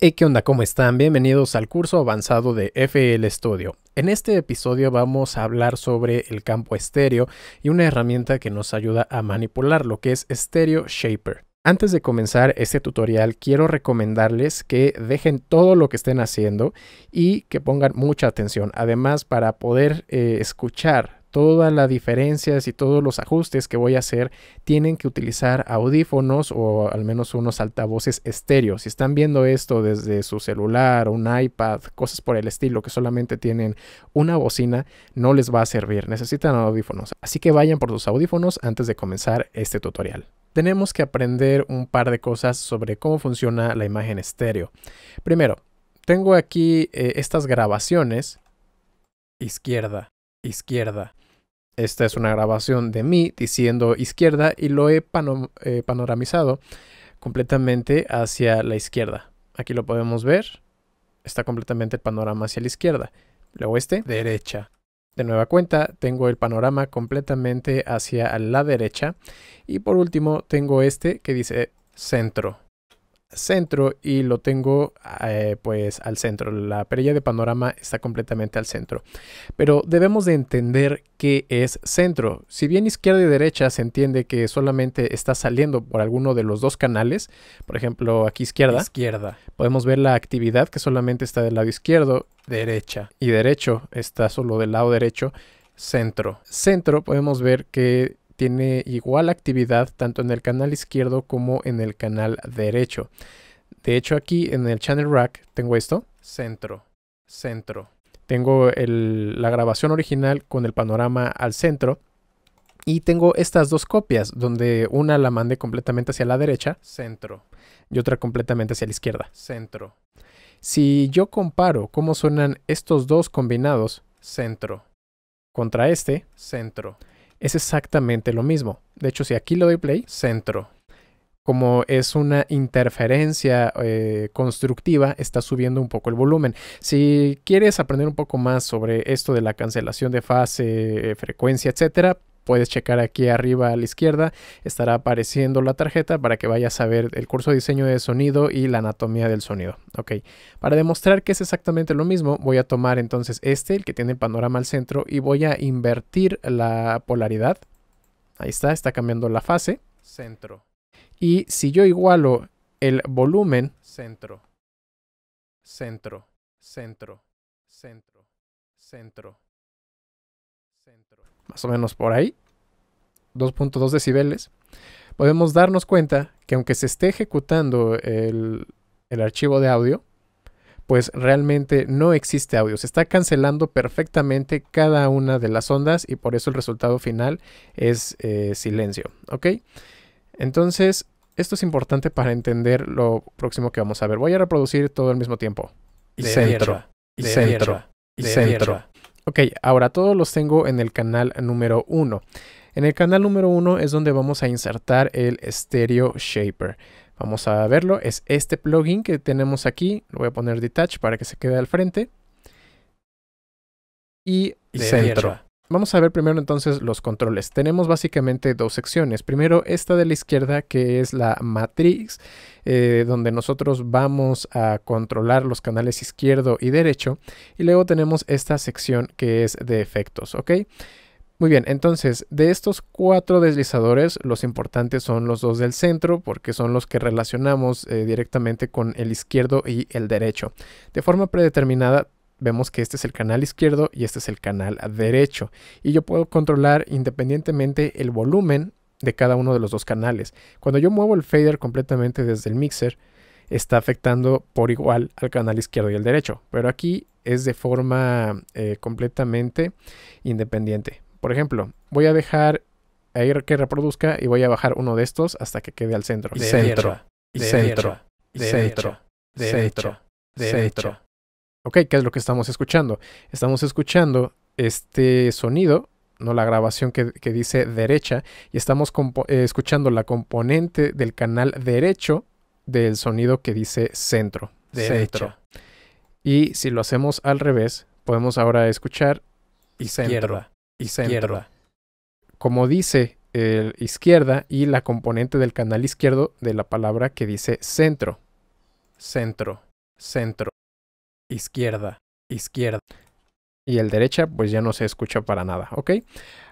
Hey, ¿qué onda? ¿Cómo están? Bienvenidos al curso avanzado de FL Studio. En este episodio vamos a hablar sobre el campo estéreo y una herramienta que nos ayuda a manipular lo que es Stereo Shaper. Antes de comenzar este tutorial, quiero recomendarles que dejen todo lo que estén haciendo y que pongan mucha atención. Además, para poder eh, escuchar todas las diferencias y todos los ajustes que voy a hacer, tienen que utilizar audífonos o al menos unos altavoces estéreo. Si están viendo esto desde su celular, o un iPad, cosas por el estilo, que solamente tienen una bocina, no les va a servir. Necesitan audífonos. Así que vayan por sus audífonos antes de comenzar este tutorial tenemos que aprender un par de cosas sobre cómo funciona la imagen estéreo. Primero, tengo aquí eh, estas grabaciones izquierda izquierda. Esta es una grabación de mí diciendo izquierda y lo he eh, panoramizado completamente hacia la izquierda. Aquí lo podemos ver. Está completamente el panorama hacia la izquierda. Luego este, derecha. De nueva cuenta, tengo el panorama completamente hacia la derecha. Y por último, tengo este que dice centro centro y lo tengo eh, pues al centro. La perilla de panorama está completamente al centro. Pero debemos de entender qué es centro. Si bien izquierda y derecha se entiende que solamente está saliendo por alguno de los dos canales, por ejemplo aquí izquierda, izquierda. podemos ver la actividad que solamente está del lado izquierdo, derecha y derecho está solo del lado derecho centro. Centro podemos ver que tiene igual actividad tanto en el canal izquierdo como en el canal derecho. De hecho aquí en el channel rack tengo esto, centro, centro. Tengo la grabación original con el panorama al centro y tengo estas dos copias, donde una la mandé completamente hacia la derecha, centro, y otra completamente hacia la izquierda, centro. Si yo comparo cómo suenan estos dos combinados, centro, contra este, centro, es exactamente lo mismo. De hecho, si aquí lo doy play, centro. Como es una interferencia eh, constructiva, está subiendo un poco el volumen. Si quieres aprender un poco más sobre esto de la cancelación de fase, eh, frecuencia, etcétera, puedes checar aquí arriba a la izquierda, estará apareciendo la tarjeta para que vayas a ver el curso de diseño de sonido y la anatomía del sonido. Ok, para demostrar que es exactamente lo mismo, voy a tomar entonces este, el que tiene el panorama al centro, y voy a invertir la polaridad. Ahí está, está cambiando la fase. Centro. Y si yo igualo el volumen. Centro. Centro. Centro. Centro. Centro más o menos por ahí, 2.2 decibeles, podemos darnos cuenta que aunque se esté ejecutando el, archivo de audio, pues realmente no existe audio. Se está cancelando perfectamente cada una de las ondas y por eso el resultado final es eh, silencio. ¿Ok? Entonces, esto es importante para entender lo próximo que vamos a ver. Voy a reproducir todo al mismo tiempo. Y centro. y centro. y centro. Ok, ahora todos los tengo en el canal número 1. En el canal número 1 es donde vamos a insertar el Stereo Shaper. Vamos a verlo, es este plugin que tenemos aquí. Lo voy a poner Detach para que se quede al frente. Y, centro. Vamos a ver primero entonces los controles. Tenemos básicamente dos secciones. Primero esta de la izquierda que es la matrix eh, donde nosotros vamos a controlar los canales izquierdo y derecho. Y luego tenemos esta sección que es de efectos, ¿ok? Muy bien, entonces de estos cuatro deslizadores, los importantes son los dos del centro porque son los que relacionamos eh, directamente con el izquierdo y el derecho. De forma predeterminada vemos que este es el canal izquierdo y este es el canal derecho. Y yo puedo controlar independientemente el volumen de cada uno de los dos canales. Cuando yo muevo el fader completamente desde el mixer, está afectando por igual al canal izquierdo y el derecho, pero aquí es de forma eh, completamente independiente. Por ejemplo, voy a dejar ahí que reproduzca y voy a bajar uno de estos hasta que quede al centro. centro, centro, centro, centro, centro. Ok, ¿qué es lo que estamos escuchando? Estamos escuchando este sonido no la grabación que, dice derecha, y estamos eh, escuchando la componente del canal derecho del sonido que dice centro. Derecho. Y si lo hacemos al revés, podemos ahora escuchar y centro. Izquierda. Y centro. Izquierda. Como dice el eh, izquierda y la componente del canal izquierdo de la palabra que dice centro. Centro. Centro. Izquierda. Izquierda y el derecha pues ya no se escucha para nada, ¿ok?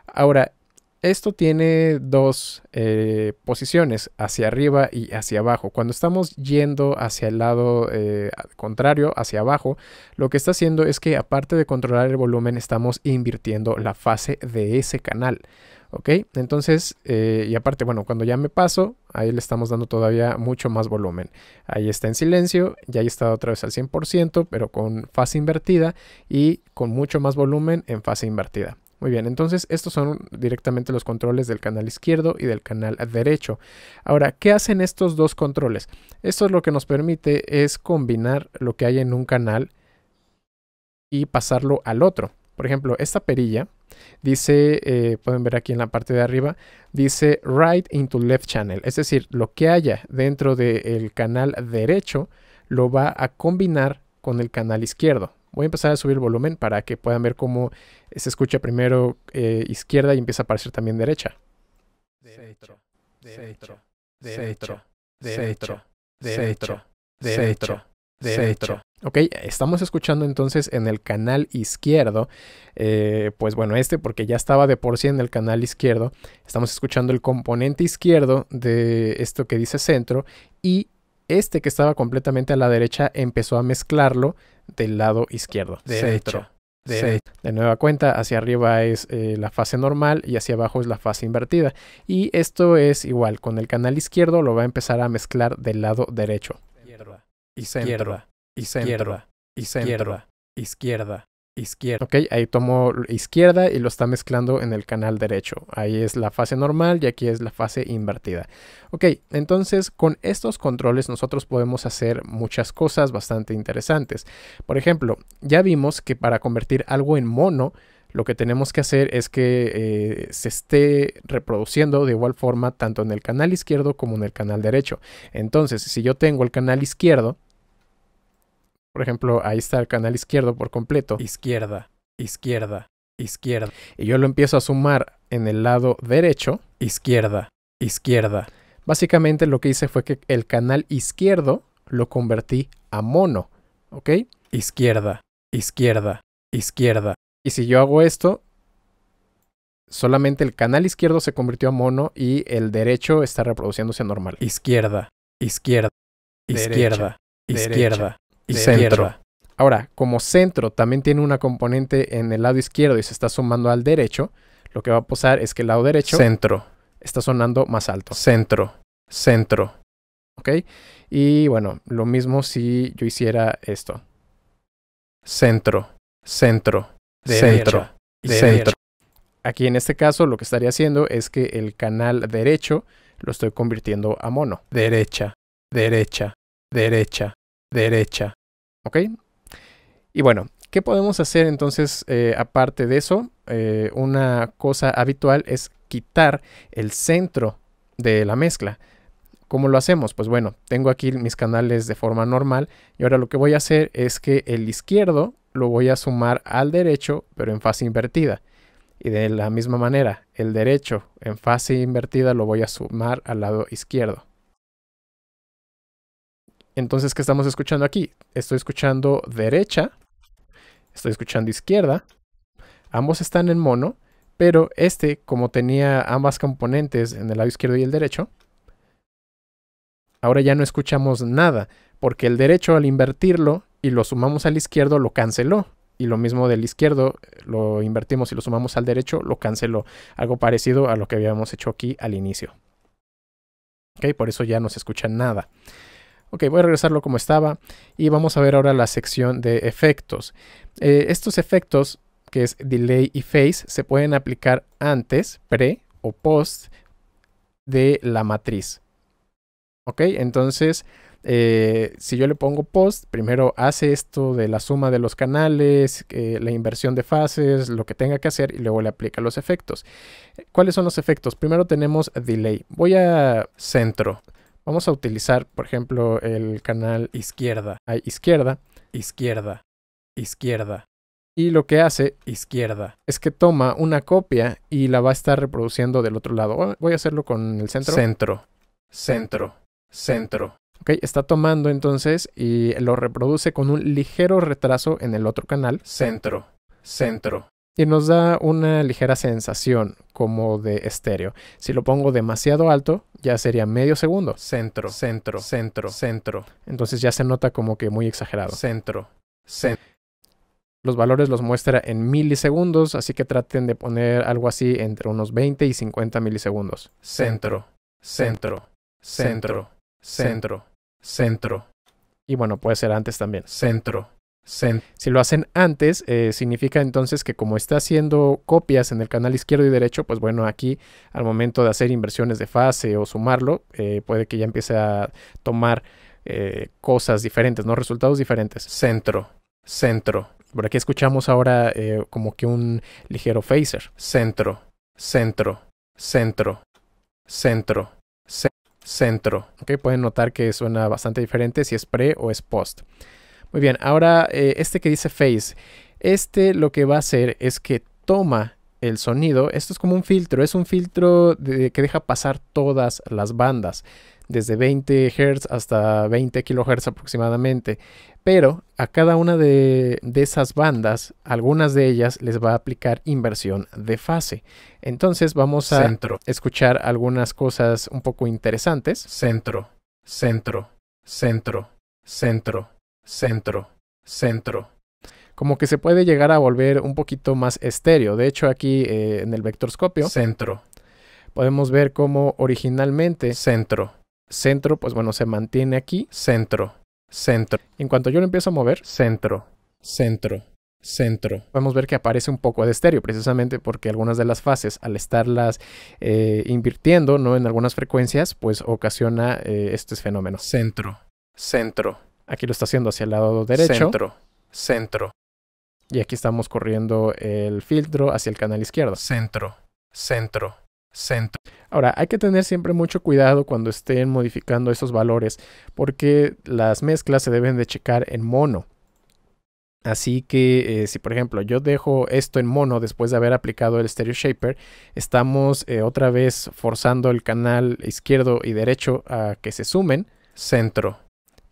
Ahora, esto tiene dos eh, posiciones, hacia arriba y hacia abajo. Cuando estamos yendo hacia el lado eh, contrario, hacia abajo, lo que está haciendo es que aparte de controlar el volumen, estamos invirtiendo la fase de ese canal. ¿Ok? Entonces, eh, y aparte, bueno, cuando ya me paso, ahí le estamos dando todavía mucho más volumen. Ahí está en silencio, ya ahí está otra vez al 100%, pero con fase invertida y con mucho más volumen en fase invertida. Muy bien, entonces estos son directamente los controles del canal izquierdo y del canal derecho. Ahora, ¿qué hacen estos dos controles? Esto es lo que nos permite es combinar lo que hay en un canal y pasarlo al otro. Por ejemplo, esta perilla Dice, eh, pueden ver aquí en la parte de arriba, dice right into left channel. Es decir, lo que haya dentro del canal derecho lo va a combinar con el canal izquierdo. Voy a empezar a subir el volumen para que puedan ver cómo se escucha primero eh, izquierda y empieza a aparecer también derecha de Ok, estamos escuchando entonces en el canal izquierdo, eh, pues bueno, este porque ya estaba de por sí en el canal izquierdo, estamos escuchando el componente izquierdo de esto que dice centro y este que estaba completamente a la derecha empezó a mezclarlo del lado izquierdo, de centro. De, nueva cuenta, hacia arriba es eh, la fase normal y hacia abajo es la fase invertida. Y esto es igual, con el canal izquierdo lo va a empezar a mezclar del lado derecho y centro, y centro, y centro, izquierda, izquierda. Ok, ahí tomo izquierda y lo está mezclando en el canal derecho. Ahí es la fase normal y aquí es la fase invertida. Ok, entonces con estos controles nosotros podemos hacer muchas cosas bastante interesantes. Por ejemplo, ya vimos que para convertir algo en mono, lo que tenemos que hacer es que eh, se esté reproduciendo de igual forma tanto en el canal izquierdo como en el canal derecho. Entonces, si yo tengo el canal izquierdo, por ejemplo, ahí está el canal izquierdo por completo. Izquierda, izquierda, izquierda. Y yo lo empiezo a sumar en el lado derecho. Izquierda, izquierda. Básicamente lo que hice fue que el canal izquierdo lo convertí a mono. ¿Ok? Izquierda, izquierda, izquierda. Y si yo hago esto, solamente el canal izquierdo se convirtió a mono y el derecho está reproduciéndose normal. Izquierda, izquierda, izquierda, izquierda, y centro. Ahora, como centro también tiene una componente en el lado izquierdo y se está sumando al derecho, lo que va a pasar es que el lado derecho centro está sonando más alto. Centro, centro. ¿Ok? Y bueno, lo mismo si yo hiciera esto. Centro, centro, centro, centro. Aquí en este caso lo que estaría haciendo es que el canal derecho lo estoy convirtiendo a mono. Derecha, derecha, derecha, derecha, ¿Ok? Y bueno, ¿qué podemos hacer entonces eh, aparte de eso? Eh, una cosa habitual es quitar el centro de la mezcla. ¿Cómo lo hacemos? Pues bueno, tengo aquí mis canales de forma normal y ahora lo que voy a hacer es que el izquierdo lo voy a sumar al derecho pero en fase invertida. Y de la misma manera, el derecho en fase invertida lo voy a sumar al lado izquierdo. Entonces, ¿qué estamos escuchando aquí? Estoy escuchando derecha, estoy escuchando izquierda. Ambos están en mono, pero este, como tenía ambas componentes en el lado izquierdo y el derecho, ahora ya no escuchamos nada, porque el derecho al invertirlo y lo sumamos al izquierdo lo canceló. Y lo mismo del izquierdo lo invertimos y lo sumamos al derecho, lo canceló. Algo parecido a lo que habíamos hecho aquí al inicio. Por eso ya no se escucha nada. Ok, voy a regresarlo como estaba y vamos a ver ahora la sección de efectos. Eh, estos efectos, que es delay y phase, se pueden aplicar antes, pre o post de la matriz. Ok, entonces eh, si yo le pongo post, primero hace esto de la suma de los canales, eh, la inversión de fases, lo que tenga que hacer y luego le aplica los efectos. ¿Cuáles son los efectos? Primero tenemos delay. Voy a centro. Vamos a utilizar, por ejemplo, el canal izquierda. Hay izquierda, izquierda, izquierda. Y lo que hace izquierda es que toma una copia y la va a estar reproduciendo del otro lado. Voy a hacerlo con el centro. Centro, centro, centro. Ok, está tomando entonces y lo reproduce con un ligero retraso en el otro canal. Centro, centro, y nos da una ligera sensación como de estéreo. Si lo pongo demasiado alto, ya sería medio segundo. Centro, centro, centro, centro. Entonces ya se nota como que muy exagerado. Centro, centro. Los valores los muestra en milisegundos, así que traten de poner algo así entre unos 20 y 50 milisegundos. Centro, centro, centro, centro, centro. centro. Y bueno, puede ser antes también. Centro. Si lo hacen antes, eh, significa entonces que como está haciendo copias en el canal izquierdo y derecho, pues bueno, aquí al momento de hacer inversiones de fase o sumarlo, eh, puede que ya empiece a tomar eh, cosas diferentes, ¿no? Resultados diferentes. Centro, centro. Por aquí escuchamos ahora como que un ligero phaser. Centro, centro, centro, centro, centro. centro. pueden notar que suena bastante diferente si es pre o es post. Muy bien, ahora eh, este que dice Face. Este lo que va a hacer es que toma el sonido. Esto es como un filtro, es un filtro que deja pasar todas las bandas, desde 20 Hz hasta 20 kHz aproximadamente. Pero a cada una de, de esas bandas, algunas de ellas les va a aplicar inversión de fase. Entonces vamos a escuchar algunas cosas un poco interesantes. Centro, centro, centro, centro centro, centro. Como que se puede llegar a volver un poquito más estéreo. De hecho, aquí eh, en el vectorscopio, centro, podemos ver cómo originalmente centro, centro, pues bueno, se mantiene aquí, centro, centro. En cuanto yo lo empiezo a mover, centro, centro, centro. Podemos ver que aparece un poco de estéreo, precisamente porque algunas de las fases, al estarlas eh, invirtiendo, ¿no? En algunas frecuencias, pues ocasiona eh, este fenómeno fenómenos. Centro, centro. Aquí lo está haciendo hacia el lado derecho. Centro. Centro. Y aquí estamos corriendo el filtro hacia el canal izquierdo. Centro. Centro. Centro. Ahora, hay que tener siempre mucho cuidado cuando estén modificando esos valores porque las mezclas se deben de checar en mono. Así que eh, si por ejemplo yo dejo esto en mono después de haber aplicado el Stereo Shaper, estamos eh, otra vez forzando el canal izquierdo y derecho a que se sumen. Centro,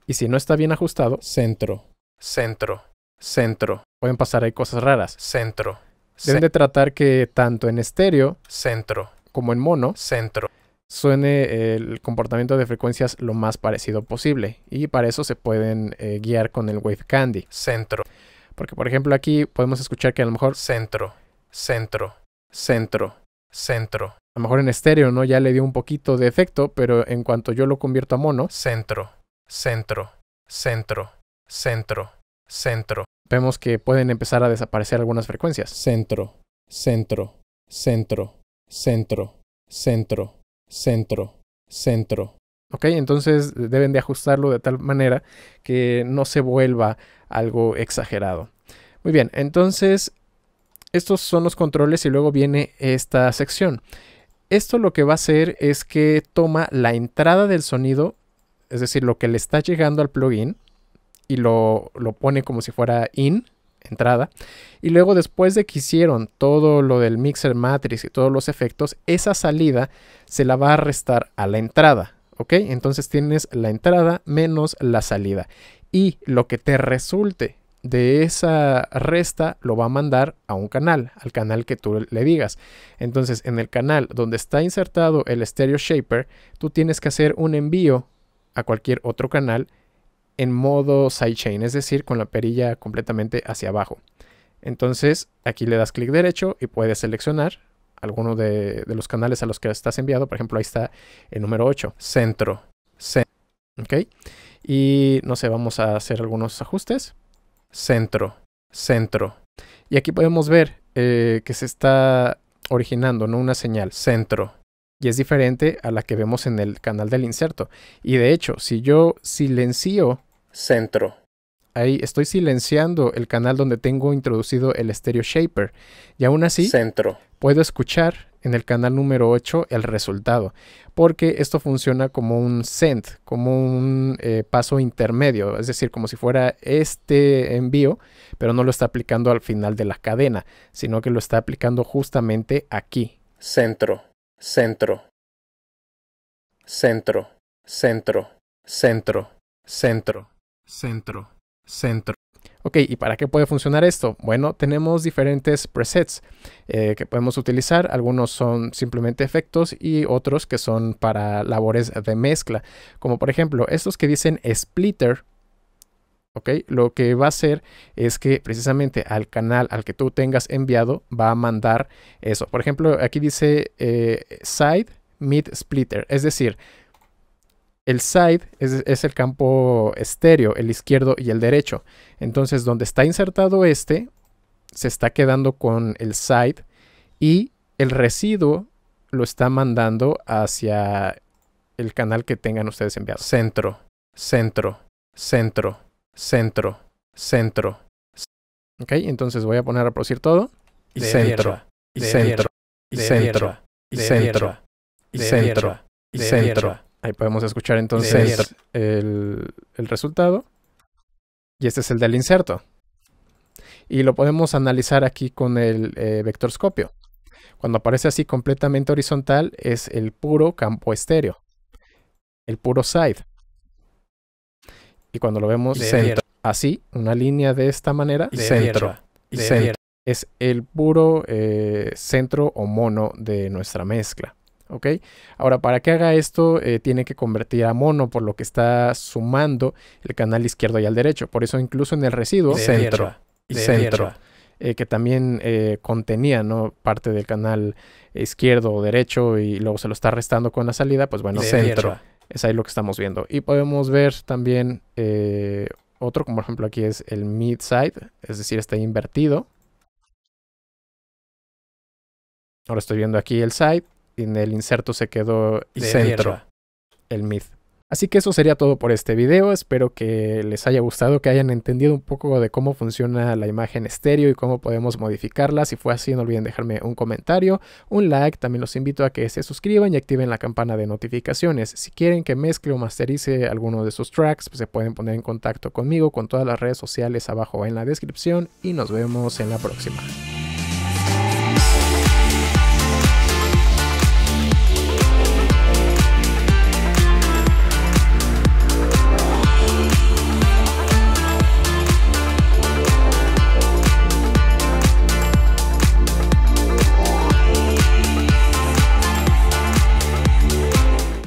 y si no está bien ajustado, centro, centro, centro. Pueden pasar ahí cosas raras. Centro. Deben de tratar que tanto en estéreo, centro, como en mono, centro, suene eh, el comportamiento de frecuencias lo más parecido posible. Y para eso se pueden eh, guiar con el Wave Candy. Centro. Porque por ejemplo aquí podemos escuchar que a lo mejor centro, centro, centro, centro. A lo mejor en estéreo, ¿no? Ya le dio un poquito de efecto, pero en cuanto yo lo convierto a mono, centro, centro, centro, centro, centro. Vemos que pueden empezar a desaparecer algunas frecuencias. Centro, centro, centro, centro, centro, centro, centro. ¿Ok? Entonces deben de ajustarlo de tal manera que no se vuelva algo exagerado. Muy bien, entonces estos son los controles y luego viene esta sección. Esto lo que va a hacer es que toma la entrada del sonido es decir, lo que le está llegando al plugin y lo, lo pone como si fuera in, entrada. Y luego después de que hicieron todo lo del mixer matrix y todos los efectos, esa salida se la va a restar a la entrada. ¿Ok? Entonces tienes la entrada menos la salida. Y lo que te resulte de esa resta lo va a mandar a un canal, al canal que tú le digas. Entonces en el canal donde está insertado el Stereo Shaper, tú tienes que hacer un envío a cualquier otro canal en modo sidechain, es decir, con la perilla completamente hacia abajo. Entonces aquí le das clic derecho y puedes seleccionar alguno de, los canales a los que estás enviado. Por ejemplo, ahí está el número 8, centro. ok. Y no sé, vamos a hacer algunos ajustes. Centro, centro. Y aquí podemos ver eh, que se está originando ¿no? una señal, centro, y es diferente a la que vemos en el canal del inserto. Y de hecho, si yo silencio centro, ahí estoy silenciando el canal donde tengo introducido el stereo shaper y aún así centro. puedo escuchar en el canal número 8 el resultado, porque esto funciona como un send, como un eh, paso intermedio, es decir, como si fuera este envío, pero no lo está aplicando al final de la cadena, sino que lo está aplicando justamente aquí. Centro centro centro centro centro centro centro centro Ok, ¿y para qué puede funcionar esto? Bueno, tenemos diferentes presets eh, que podemos utilizar. Algunos son simplemente efectos y otros que son para labores de mezcla. Como por ejemplo, estos que dicen splitter lo que va a hacer es que precisamente al canal al que tú tengas enviado va a mandar eso. Por ejemplo, aquí dice eh, side mid splitter, es decir, el side es, el campo estéreo, el izquierdo y el derecho. Entonces, donde está insertado este, se está quedando con el side y el residuo lo está mandando hacia el canal que tengan ustedes enviado. Centro, centro, centro centro, centro. Ok, entonces voy a poner a producir todo. Y centro, y centro, y centro, y centro, y centro, y centro. Ahí podemos escuchar entonces el, el resultado. Y este es el del inserto. Y lo podemos analizar aquí con el eh, vectorscopio. Cuando aparece así completamente horizontal es el puro campo estéreo, el puro side. Y cuando lo vemos así, una línea de esta manera, centro. Y centro. Es el puro eh, centro o mono de nuestra mezcla. ¿ok? Ahora, para que haga esto, eh, tiene que convertir a mono, por lo que está sumando el canal izquierdo y al derecho. Por eso, incluso en el residuo, centro y centro, eh, que también contenía ¿no? parte del canal izquierdo o derecho y luego se lo está restando con la salida, pues bueno, centro. Es ahí lo que estamos viendo. Y podemos ver también eh, otro, como por ejemplo aquí es el mid side, es decir, está invertido. Ahora estoy viendo aquí el side y en el inserto se quedó centro, el mid. Así que eso sería todo por este video, espero que les haya gustado, que hayan entendido un poco de cómo funciona la imagen estéreo y cómo podemos modificarla, si fue así no olviden dejarme un comentario, un like, también los invito a que se suscriban y activen la campana de notificaciones, si quieren que mezcle o masterice alguno de sus tracks, pues se pueden poner en contacto conmigo con todas las redes sociales abajo en la descripción y nos vemos en la próxima.